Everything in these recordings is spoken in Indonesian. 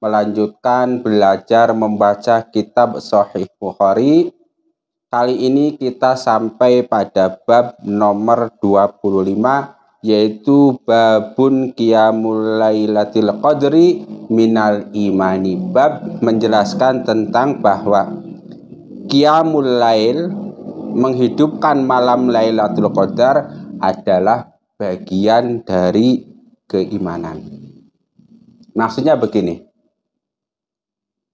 melanjutkan belajar membaca kitab Sahih Bukhari. Kali ini kita sampai pada bab nomor 25 yaitu babun qiyamul lailatul qadri minal imani. Bab menjelaskan tentang bahwa qiyamul lail menghidupkan malam Lailatul Qadar adalah bagian dari keimanan. Maksudnya begini,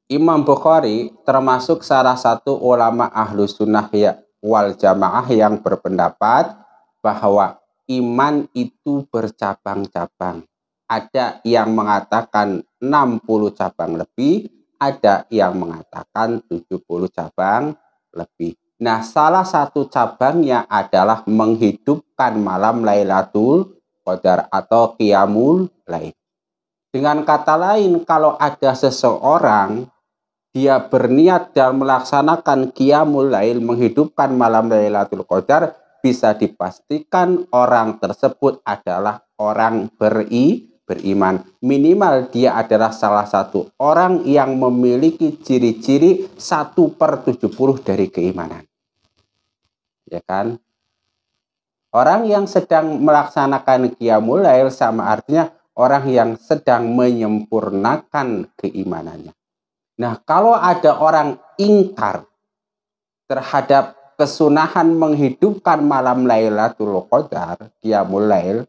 Imam Bukhari termasuk salah satu ulama ahlu sunnah ya, wal jamaah yang berpendapat bahwa iman itu bercabang-cabang. Ada yang mengatakan 60 cabang lebih, ada yang mengatakan 70 cabang lebih. Nah, salah satu cabangnya adalah menghidupkan malam Lailatul Qadar atau Qiyamul Lail. Dengan kata lain, kalau ada seseorang dia berniat dan melaksanakan qiyamul lail menghidupkan malam Lailatul Qadar bisa dipastikan orang tersebut adalah orang beri beriman. Minimal dia adalah salah satu orang yang memiliki ciri-ciri 1 per tujuh puluh dari keimanan. Ya kan? Orang yang sedang melaksanakan qiyamul lail sama artinya orang yang sedang menyempurnakan keimanannya. Nah, kalau ada orang ingkar terhadap kesunahan menghidupkan malam Lailatul Qadar, dia Lail,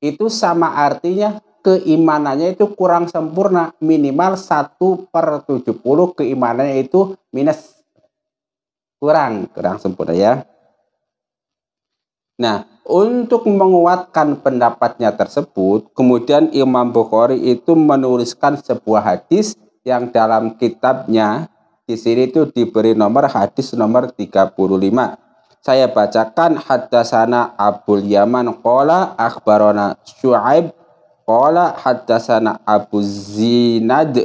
itu sama artinya keimanannya itu kurang sempurna. Minimal 1 per 70 keimanannya itu minus. Kurang, kurang sempurna ya. Nah, untuk menguatkan pendapatnya tersebut, kemudian Imam Bukhari itu menuliskan sebuah hadis yang dalam kitabnya di sini itu diberi nomor hadis nomor 35. Saya bacakan hadasana Abul Yaman kola Akbarona Syuaib kola hadasana Abu Zinad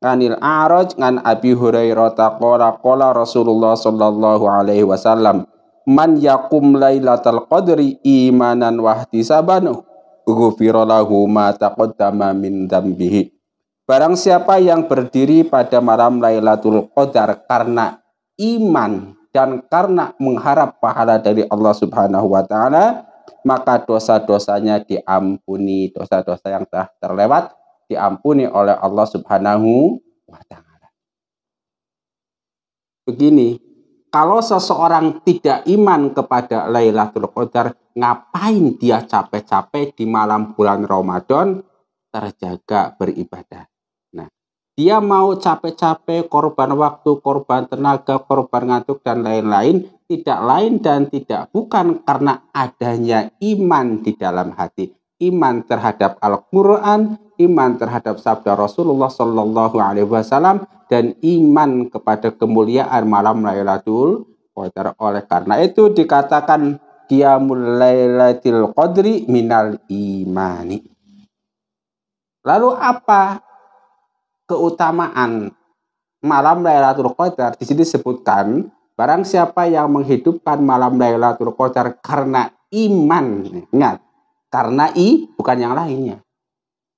anil A'raj ngan Abi Hurairah kola kola Rasulullah sallallahu alaihi wasallam man yakum lailatal qadri imanan wahtisaban ghufira lahu ma taqaddama min dambihi Barang siapa yang berdiri pada malam Lailatul Qadar karena iman dan karena mengharap pahala dari Allah Subhanahu wa taala, maka dosa-dosanya diampuni, dosa-dosa yang telah terlewat diampuni oleh Allah Subhanahu wa taala. Begini, kalau seseorang tidak iman kepada Lailatul Qadar, ngapain dia capek-capek di malam bulan Ramadan terjaga beribadah? Dia mau capek-capek, korban waktu, korban tenaga, korban ngantuk, dan lain-lain. Tidak lain dan tidak bukan karena adanya iman di dalam hati. Iman terhadap Al-Quran, iman terhadap sabda Rasulullah Shallallahu Alaihi Wasallam, dan iman kepada kemuliaan malam Lailatul Qadar. Oleh karena itu dikatakan dia mulai lailatul qadri minal imani. Lalu apa keutamaan malam Lailatul Qadar di sini disebutkan barang siapa yang menghidupkan malam Lailatul Qadar karena iman. Ingat, karena i bukan yang lainnya.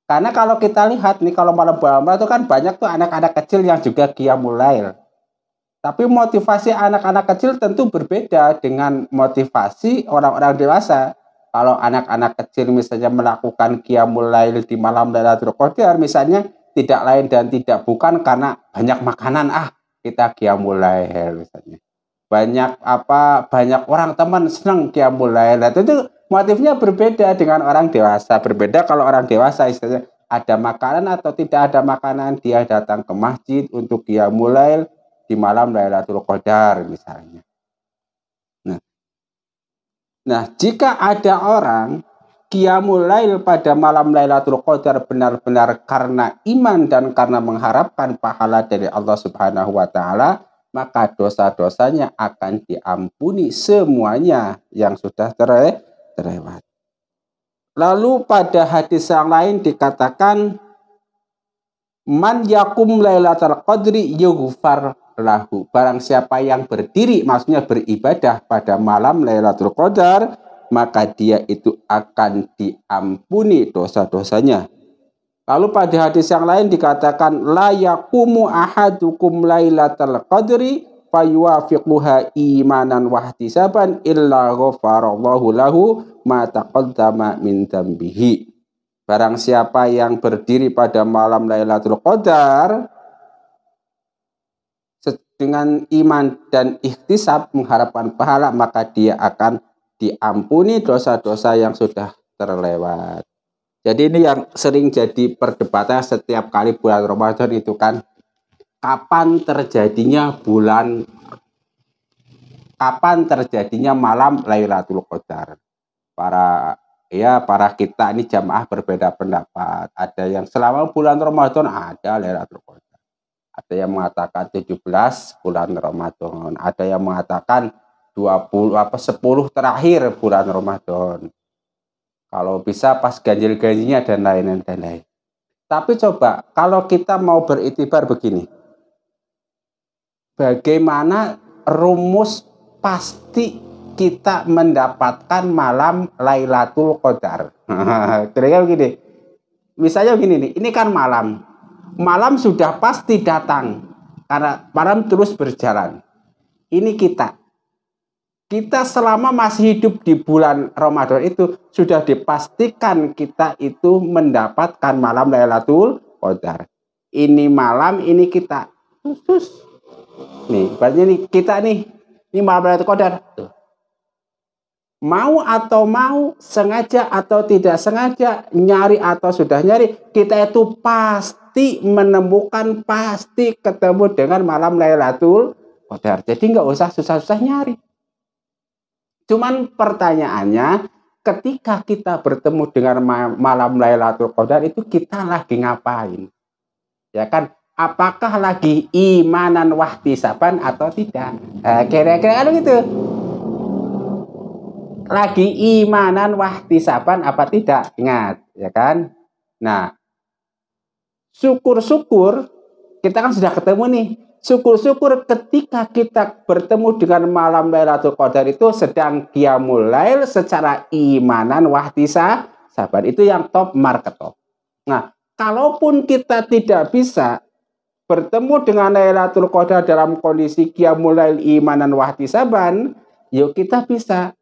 Karena kalau kita lihat nih kalau malam malam itu kan banyak tuh anak-anak kecil yang juga qiyamul lail. Tapi motivasi anak-anak kecil tentu berbeda dengan motivasi orang-orang dewasa. Kalau anak-anak kecil misalnya melakukan kiamulail di malam Lailatul Qadar misalnya tidak lain dan tidak bukan karena banyak makanan ah kita kiamul misalnya banyak apa banyak orang teman senang kiamul nah, itu motifnya berbeda dengan orang dewasa berbeda kalau orang dewasa istilahnya ada makanan atau tidak ada makanan dia datang ke masjid untuk dia mulai di malam Lailatul Qadar misalnya nah nah jika ada orang Qiyamul Lail pada malam Lailatul Qadar benar-benar karena iman dan karena mengharapkan pahala dari Allah Subhanahu wa taala, maka dosa-dosanya akan diampuni semuanya yang sudah tere terlewat. Lalu pada hadis yang lain dikatakan man yakum lailatul qadri yughfar lahu. Barang siapa yang berdiri maksudnya beribadah pada malam Lailatul Qadar maka dia itu akan diampuni dosa-dosanya. Lalu pada hadis yang lain dikatakan layakumu ahadukum lailatul qadri fayuwafiquha imanan wahtisaban illa ghafarallahu lahu ma taqaddama min dambihi. Barang siapa yang berdiri pada malam Lailatul Qadar dengan iman dan ikhtisab mengharapkan pahala maka dia akan diampuni dosa-dosa yang sudah terlewat. Jadi ini yang sering jadi perdebatan setiap kali bulan Ramadan itu kan kapan terjadinya bulan kapan terjadinya malam Lailatul Qadar. Para ya para kita ini jamaah berbeda pendapat. Ada yang selama bulan Ramadan ada Lailatul Qadar. Ada yang mengatakan 17 bulan Ramadan, ada yang mengatakan 20 apa 10 terakhir bulan Ramadan. Kalau bisa pas ganjil-ganjilnya dan lain-lain dan lain. Tapi coba kalau kita mau beritibar begini. Bagaimana rumus pasti kita mendapatkan malam Lailatul Qadar. Kira-kira begini. Misalnya begini nih, ini kan malam. Malam sudah pasti datang karena malam terus berjalan. Ini kita kita selama masih hidup di bulan Ramadan itu sudah dipastikan kita itu mendapatkan malam Lailatul Qadar. Ini malam ini kita khusus. Nih, berarti nih kita nih ini malam Lailatul Qadar. Mau atau mau, sengaja atau tidak sengaja, nyari atau sudah nyari, kita itu pasti menemukan, pasti ketemu dengan malam Lailatul Qadar. Jadi nggak usah susah-susah nyari Cuman pertanyaannya, ketika kita bertemu dengan malam Lailatul Qadar itu kita lagi ngapain? Ya kan? Apakah lagi imanan wahdi saban atau tidak? Eh, kira-kira kan gitu. Lagi imanan wahdi saban apa tidak? Ingat, ya kan? Nah, syukur-syukur kita kan sudah ketemu nih Syukur-syukur ketika kita bertemu dengan malam Lailatul Qadar itu sedang dia mulai secara imanan wahdisa sahabat Itu yang top market top. Nah, kalaupun kita tidak bisa bertemu dengan Lailatul Qadar dalam kondisi dia mulai imanan saban, yuk kita bisa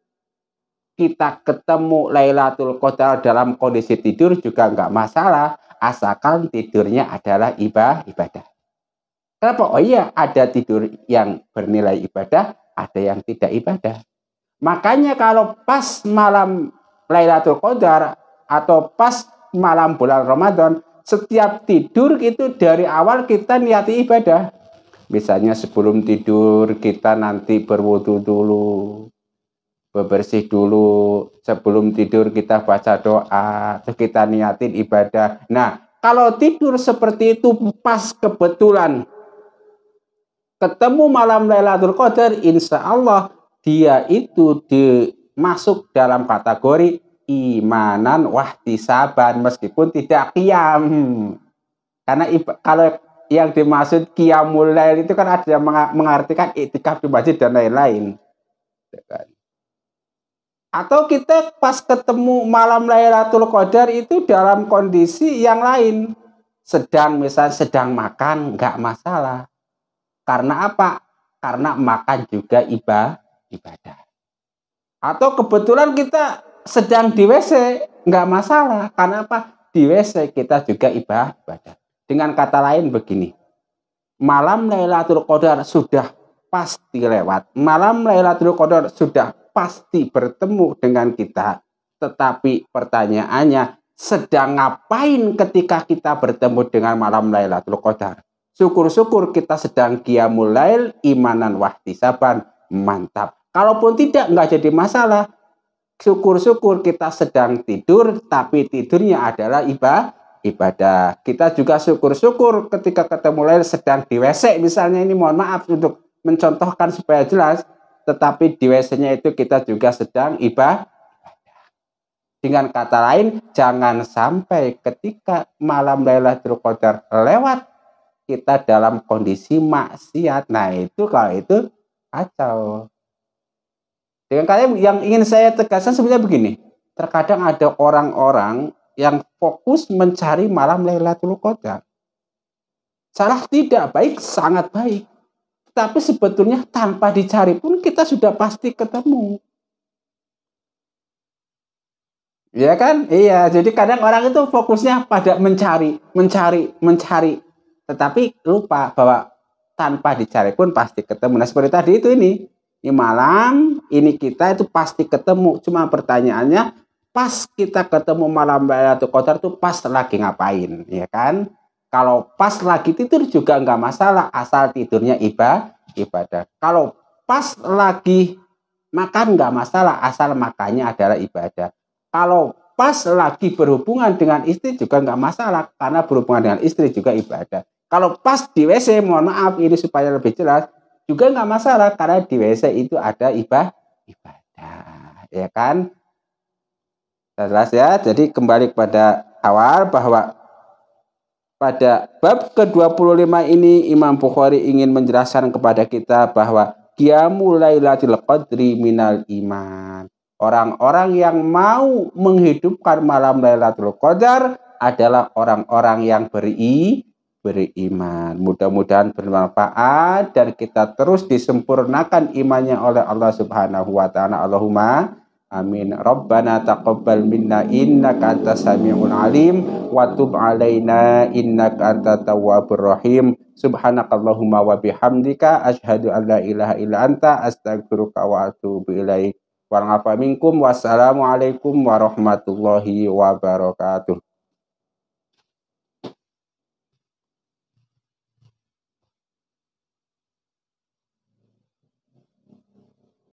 kita ketemu Lailatul Qadar dalam kondisi tidur juga nggak masalah, asalkan tidurnya adalah ibadah. Kenapa? Oh iya, ada tidur yang bernilai ibadah, ada yang tidak ibadah. Makanya kalau pas malam Lailatul Qadar atau pas malam bulan Ramadan, setiap tidur itu dari awal kita niati ibadah. Misalnya sebelum tidur kita nanti berwudu dulu, bebersih dulu, sebelum tidur kita baca doa, terus kita niatin ibadah. Nah, kalau tidur seperti itu pas kebetulan ketemu malam Lailatul Qadar, insya Allah dia itu dimasuk dalam kategori imanan wahtisaban meskipun tidak kiam. Karena kalau yang dimaksud kiamul lail itu kan ada yang mengartikan itikaf di masjid dan lain-lain. Gitu kan. Atau kita pas ketemu malam Lailatul Qadar itu dalam kondisi yang lain. Sedang misalnya sedang makan nggak masalah karena apa? Karena makan juga iba, ibadah. Atau kebetulan kita sedang di WC, nggak masalah. Karena apa? Di WC kita juga iba, ibadah. Dengan kata lain begini, malam Lailatul Qadar sudah pasti lewat. Malam Lailatul Qadar sudah pasti bertemu dengan kita. Tetapi pertanyaannya, sedang ngapain ketika kita bertemu dengan malam Lailatul Qadar? Syukur-syukur kita sedang qiyamul lail imanan saban Mantap. Kalaupun tidak nggak jadi masalah. Syukur-syukur kita sedang tidur tapi tidurnya adalah ibadah ibadah. Kita juga syukur-syukur ketika ketemu lain sedang di WC misalnya ini mohon maaf untuk mencontohkan supaya jelas, tetapi di WC-nya itu kita juga sedang ibadah. Dengan kata lain, jangan sampai ketika malam Lailatul Qadar lewat kita dalam kondisi maksiat. Nah, itu kalau itu kacau. Dengan kalian yang ingin saya tegaskan sebenarnya begini. Terkadang ada orang-orang yang fokus mencari malam Lailatul Qadar. Salah tidak baik, sangat baik. Tapi sebetulnya tanpa dicari pun kita sudah pasti ketemu. Ya kan? Iya, jadi kadang orang itu fokusnya pada mencari, mencari, mencari. Tetapi lupa bahwa tanpa dicari pun pasti ketemu. Nah seperti tadi itu ini, ini malam, ini kita itu pasti ketemu. Cuma pertanyaannya pas kita ketemu malam bayar atau kotor itu pas lagi ngapain, ya kan? Kalau pas lagi tidur juga nggak masalah, asal tidurnya ibadah. ibadah. Kalau pas lagi makan nggak masalah, asal makannya adalah ibadah. Kalau pas lagi berhubungan dengan istri juga nggak masalah, karena berhubungan dengan istri juga ibadah. Kalau pas di WC, mohon maaf ini supaya lebih jelas, juga nggak masalah karena di WC itu ada ibah, ibadah, ya kan? Jelas ya. Jadi kembali kepada awal bahwa pada bab ke-25 ini Imam Bukhari ingin menjelaskan kepada kita bahwa dia Mulailah lailatul qadri minal iman. Orang-orang yang mau menghidupkan malam Lailatul Qadar adalah orang-orang yang beri beriman. Mudah-mudahan bermanfaat dan kita terus disempurnakan imannya oleh Allah Subhanahu wa taala. Allahumma Amin. Rabbana taqabbal minna innaka antas samiul alim wa tub alaina innaka antat tawwabur rahim. Subhanakallahumma wa bihamdika asyhadu an la ilaha illa anta astaghfiruka wa atubu ilaik. wassalamualaikum warahmatullahi wabarakatuh.